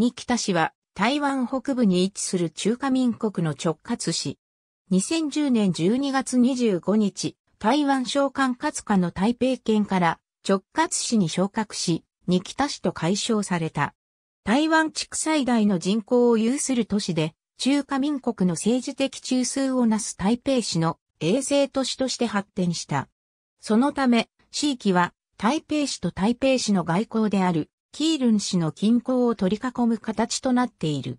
日北市は台湾北部に位置する中華民国の直轄市。2010年12月25日、台湾省管轄下の台北県から直轄市に昇格し、日北市と解消された。台湾地区最大の人口を有する都市で、中華民国の政治的中枢をなす台北市の衛星都市として発展した。そのため、地域は台北市と台北市の外交であるキールン市の近郊を取り囲む形となっている。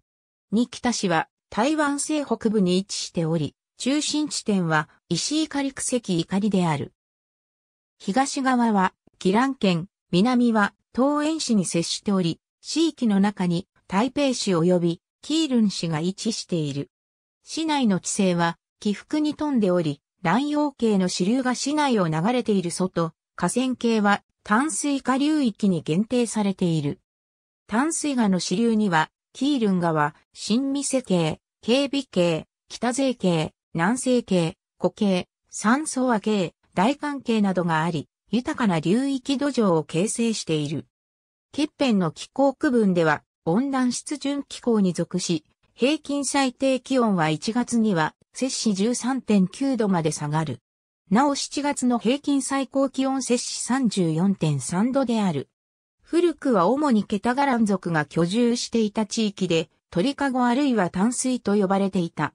日北市は台湾西北部に位置しており、中心地点は石狩区石狩である。東側はラ蘭県、南は東園市に接しており、地域の中に台北市及びキールン市が位置している。市内の地勢は起伏に富んでおり、乱用系の支流が市内を流れている外、河川系は淡水下流域に限定されている。淡水河の支流には、キールン川、新見世系、警備系、北税系、南西系、湖系、山層和系、大関係などがあり、豊かな流域土壌を形成している。欠片の気候区分では、温暖湿潤気候に属し、平均最低気温は1月には、摂氏13.9度まで下がる。なお7月の平均最高気温摂氏34.3度である。古くは主にケタガラン族が居住していた地域で、鳥かごあるいは淡水と呼ばれていた。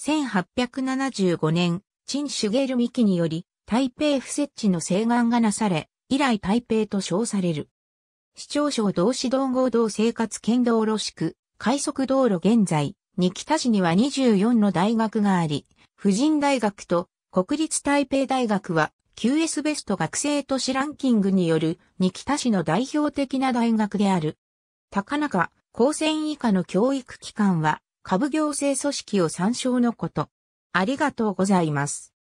1875年、陳シュゲルミキにより、台北不設置の請願がなされ、以来台北と称される。市町省同市道合同生活県道路宿、快速道路現在、日北市には24の大学があり、婦人大学と国立台北大学は QS ベスト学生都市ランキングによる二北市の代表的な大学である。高中、高専以下の教育機関は、下部行政組織を参照のこと。ありがとうございます。